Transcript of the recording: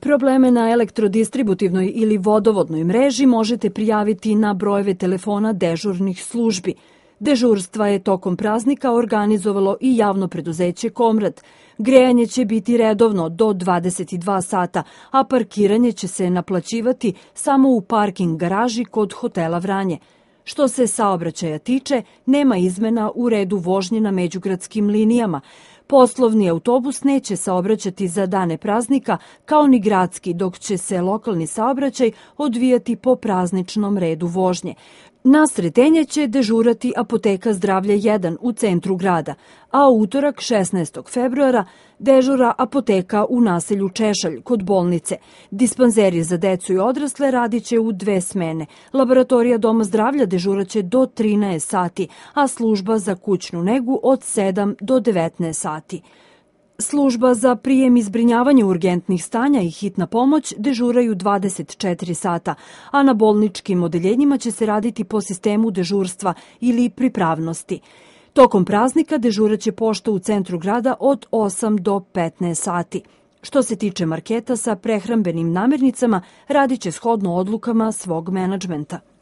Probleme na elektrodistributivnoj ili vodovodnoj mreži možete prijaviti na brojeve telefona dežurnih službi. Dežurstva je tokom praznika organizovalo i javno preduzeće Komrad. Grejanje će biti redovno do 22 sata, a parkiranje će se naplaćivati samo u parking garaži kod hotela Vranje. Što se saobraćaja tiče, nema izmena u redu vožnje na međugradskim linijama. Poslovni autobus neće saobraćati za dane praznika kao ni gradski, dok će se lokalni saobraćaj odvijati po prazničnom redu vožnje. Na sretenje će dežurati apoteka Zdravlje 1 u centru grada, a utorak 16. februara dežura apoteka u naselju Češalj kod bolnice. Dispanzeri za decu i odrasle radiće u dve smene. Laboratorija Doma zdravlja dežuraće do 13 sati, a služba za kućnu negu od 7 do 19 sati sati. Služba za prijem i zbrinjavanje urgentnih stanja i hitna pomoć dežuraju 24 sata, a na bolničkim odeljenjima će se raditi po sistemu dežurstva ili pripravnosti. Tokom praznika dežuraće pošta u centru grada od 8 do 15 sati. Što se tiče marketa sa prehrambenim namirnicama, radiće će shodno odlukama svog menadžmenta.